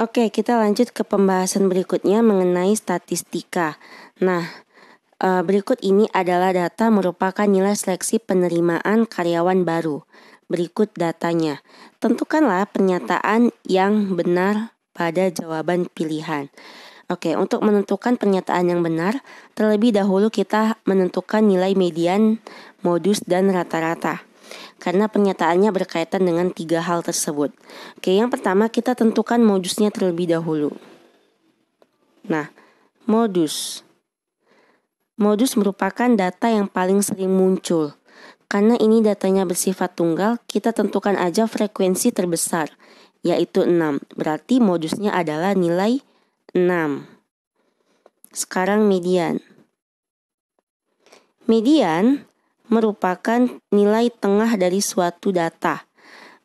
Oke, kita lanjut ke pembahasan berikutnya mengenai statistika. Nah, eh, berikut ini adalah data merupakan nilai seleksi penerimaan karyawan baru. Berikut datanya. Tentukanlah pernyataan yang benar pada jawaban pilihan. Oke, untuk menentukan pernyataan yang benar, terlebih dahulu kita menentukan nilai median, modus, dan rata-rata karena pernyataannya berkaitan dengan tiga hal tersebut. Oke, yang pertama kita tentukan modusnya terlebih dahulu. Nah, modus. Modus merupakan data yang paling sering muncul. Karena ini datanya bersifat tunggal, kita tentukan aja frekuensi terbesar, yaitu 6. Berarti modusnya adalah nilai 6. Sekarang median. Median merupakan nilai tengah dari suatu data.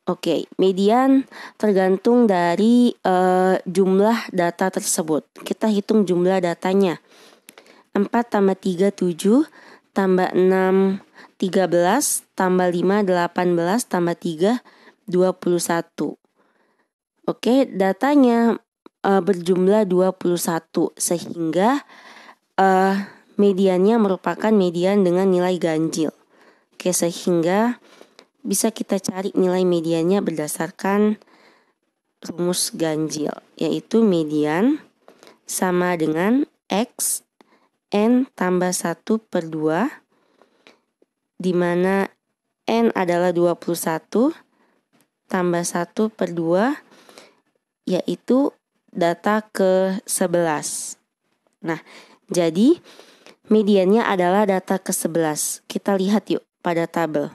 Oke, okay, median tergantung dari uh, jumlah data tersebut. Kita hitung jumlah datanya. 4 tambah 3, 7, tambah 6, 13, tambah 5, 18, tambah 3, 21. Oke, datanya uh, berjumlah 21 sehingga uh, mediannya merupakan median dengan nilai ganjil. Oke, sehingga bisa kita cari nilai medianya berdasarkan rumus ganjil, yaitu median sama dengan X N tambah 1 per 2, di mana N adalah 21 tambah 1 per 2, yaitu data ke-11. Nah, jadi mediannya adalah data ke-11. Kita lihat yuk pada tabel.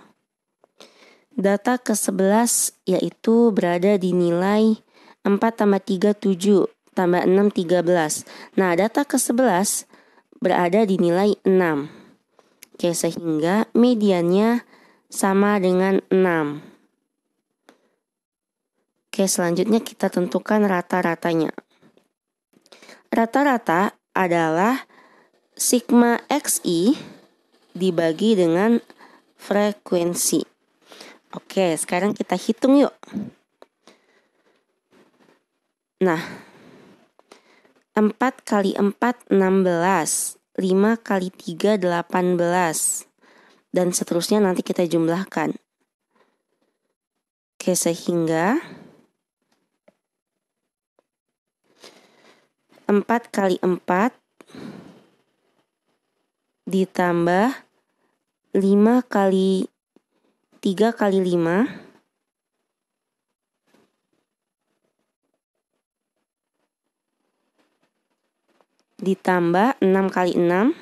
Data ke-11 yaitu berada di nilai 4 tambah 3, 7 tambah 6, 13. Nah, data ke-11 berada di nilai 6. Oke, sehingga mediannya sama dengan 6. Oke, selanjutnya kita tentukan rata-ratanya. Rata-rata adalah sigma xi dibagi dengan frekuensi. Oke, sekarang kita hitung yuk. Nah, 4 kali 4, 16. 5 kali 3, 18. Dan seterusnya nanti kita jumlahkan. Oke, sehingga 4 kali 4 ditambah 5 kali 3 kali 5 ditambah 6 kali 6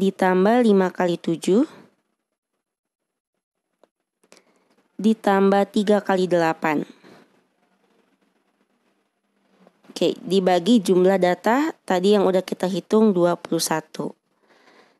ditambah 5 kali 7 ditambah 3 kali 8 Oke, dibagi jumlah data tadi yang udah kita hitung 21.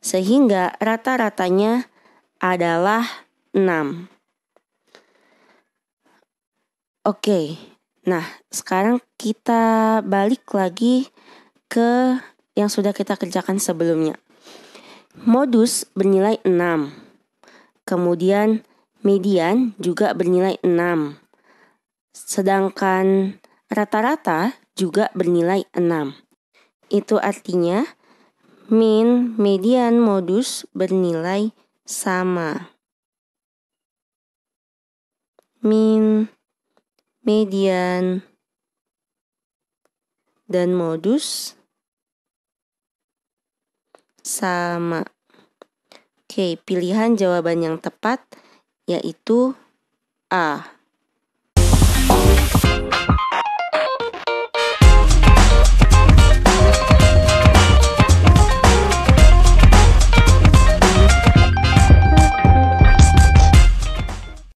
sehingga rata-ratanya adalah 6. Oke, nah sekarang kita balik lagi ke yang sudah kita kerjakan sebelumnya. Modus bernilai 6. Kemudian median juga bernilai 6. Sedangkan rata-rata juga bernilai 6. Itu artinya min, median, modus bernilai sama. Min, median, dan modus sama. Oke, pilihan jawaban yang tepat yaitu A.